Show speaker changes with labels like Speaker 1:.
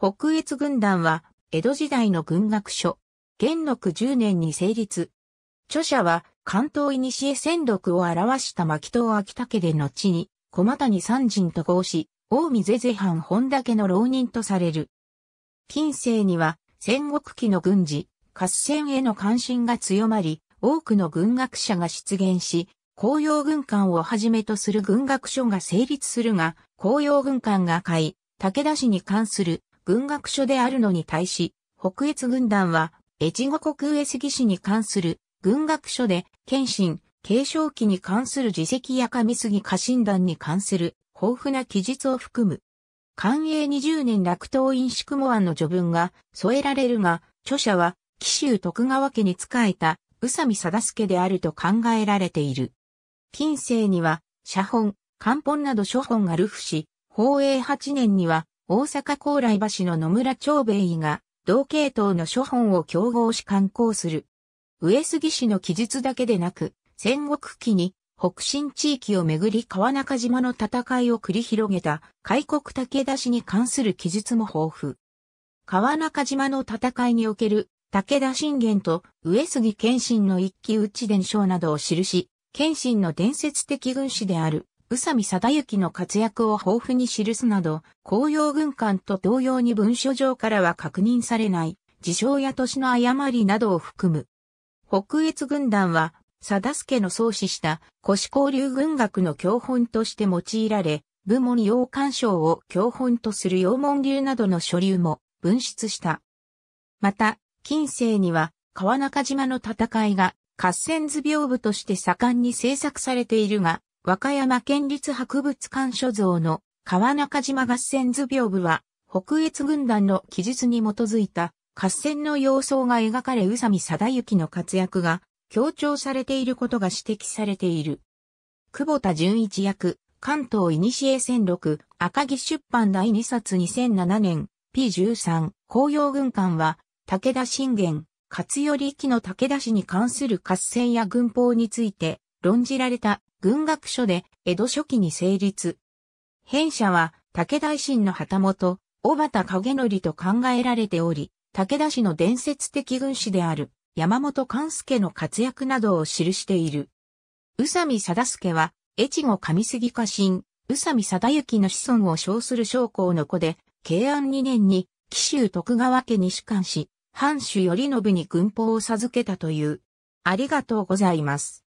Speaker 1: 北越軍団は、江戸時代の軍学書、元禄10年に成立。著者は、関東いにしえ戦力を表した牧刀秋武で後に、小股に三人と合し、大見是々藩本岳の浪人とされる。近世には、戦国期の軍事、合戦への関心が強まり、多くの軍学者が出現し、紅葉軍艦をはじめとする軍学書が成立するが、紅葉軍艦が買い、武田氏に関する軍学書であるのに対し、北越軍団は、越後国上杉氏に関する軍学書で、謙信、継承期に関する自責や上杉家臣団に関する豊富な記述を含む。寛永20年落党院宿毛案の序文が添えられるが、著者は紀州徳川家に仕えた宇佐美貞助であると考えられている。近世には、写本、漢本など書本が流布し、宝永8年には、大阪高麗橋の野村長兵衛が、同系統の諸本を競合し刊行する。上杉氏の記述だけでなく、戦国期に北進地域をめぐり川中島の戦いを繰り広げた開国武田氏に関する記述も豊富。川中島の戦いにおける武田信玄と上杉謙信の一騎打ち伝承などを記し、謙信の伝説的軍師である宇佐美貞之の活躍を豊富に記すなど、紅葉軍艦と同様に文書上からは確認されない、事象や年の誤りなどを含む。北越軍団は、貞助の創始した腰交流軍学の教本として用いられ、部門洋館賞を教本とする洋門流などの書流も分出した。また、近世には川中島の戦いが合戦図屏風として盛んに制作されているが、和歌山県立博物館所蔵の川中島合戦図屏風は、北越軍団の記述に基づいた合戦の様相が描かれ宇佐美貞之の活躍が強調されていることが指摘されている。久保田純一役、関東古戦録、赤木出版第2冊2007年、P13、紅葉軍艦は、武田信玄、勝頼岐の武田氏に関する合戦や軍法について、論じられた軍学書で江戸初期に成立。弊者は武大臣の旗本、小畑影則と考えられており、武田氏の伝説的軍師である山本勘助の活躍などを記している。宇佐美貞助は、越後上杉家臣、宇佐美貞之の子孫を称する将校の子で、慶安2年に紀州徳川家に主管し、藩主頼信に軍法を授けたという。ありがとうございます。